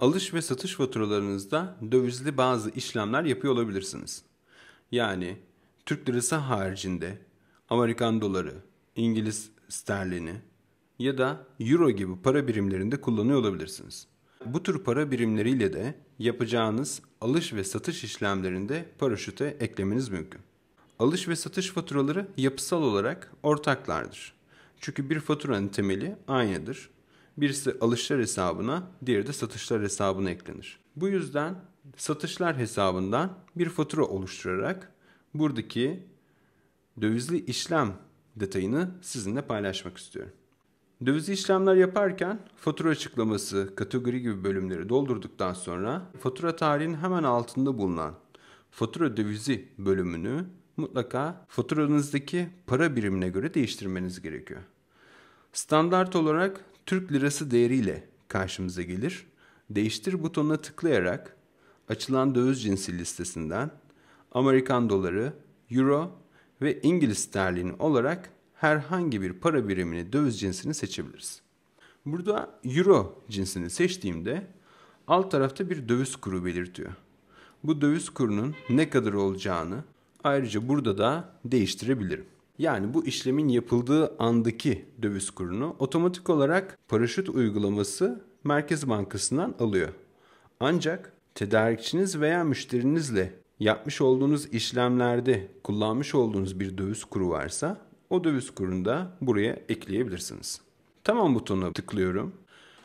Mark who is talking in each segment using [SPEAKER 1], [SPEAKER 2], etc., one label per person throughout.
[SPEAKER 1] Alış ve satış faturalarınızda dövizli bazı işlemler yapıyor olabilirsiniz. Yani Türk lirası haricinde Amerikan doları, İngiliz sterlini ya da euro gibi para birimlerinde kullanıyor olabilirsiniz. Bu tür para birimleriyle de yapacağınız alış ve satış işlemlerinde paraşüte eklemeniz mümkün. Alış ve satış faturaları yapısal olarak ortaklardır. Çünkü bir faturanın temeli aynıdır Birisi alışlar hesabına, diğeri de satışlar hesabına eklenir. Bu yüzden satışlar hesabından bir fatura oluşturarak buradaki dövizli işlem detayını sizinle paylaşmak istiyorum. Dövizli işlemler yaparken fatura açıklaması, kategori gibi bölümleri doldurduktan sonra fatura tarihin hemen altında bulunan fatura dövizi bölümünü mutlaka faturanızdaki para birimine göre değiştirmeniz gerekiyor. Standart olarak Türk lirası değeriyle karşımıza gelir. Değiştir butonuna tıklayarak açılan döviz cinsi listesinden Amerikan doları, euro ve İngiliz sterlini olarak herhangi bir para birimini döviz cinsini seçebiliriz. Burada euro cinsini seçtiğimde alt tarafta bir döviz kuru belirtiyor. Bu döviz kurunun ne kadar olacağını ayrıca burada da değiştirebilirim. Yani bu işlemin yapıldığı andaki döviz kurunu otomatik olarak paraşüt uygulaması Merkez Bankası'ndan alıyor. Ancak tedarikçiniz veya müşterinizle yapmış olduğunuz işlemlerde kullanmış olduğunuz bir döviz kuru varsa o döviz kurunu da buraya ekleyebilirsiniz. Tamam butonuna tıklıyorum.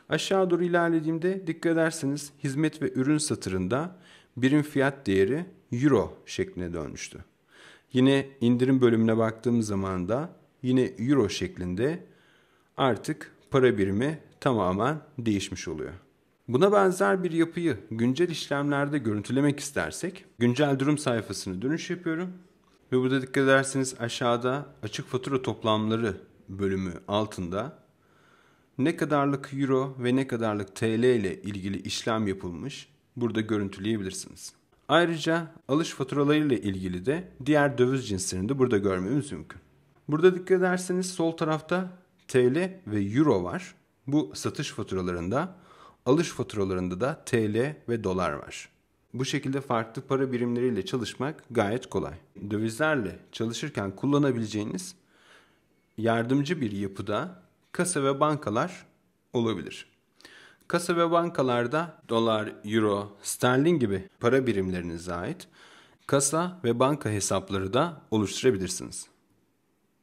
[SPEAKER 1] Aşağı doğru ilerlediğimde dikkat ederseniz hizmet ve ürün satırında birim fiyat değeri euro şekline dönmüştü. Yine indirim bölümüne baktığım zaman da yine euro şeklinde artık para birimi tamamen değişmiş oluyor. Buna benzer bir yapıyı güncel işlemlerde görüntülemek istersek güncel durum sayfasını dönüş yapıyorum. Ve burada dikkat ederseniz aşağıda açık fatura toplamları bölümü altında ne kadarlık euro ve ne kadarlık TL ile ilgili işlem yapılmış burada görüntüleyebilirsiniz. Ayrıca alış faturalarıyla ilgili de diğer döviz cinslerini de burada görmemiz mümkün. Burada dikkat ederseniz sol tarafta TL ve Euro var. Bu satış faturalarında, alış faturalarında da TL ve dolar var. Bu şekilde farklı para birimleriyle çalışmak gayet kolay. Dövizlerle çalışırken kullanabileceğiniz yardımcı bir yapıda kasa ve bankalar olabilir. Kasa ve bankalarda dolar, euro, sterlin gibi para birimlerinize ait kasa ve banka hesapları da oluşturabilirsiniz.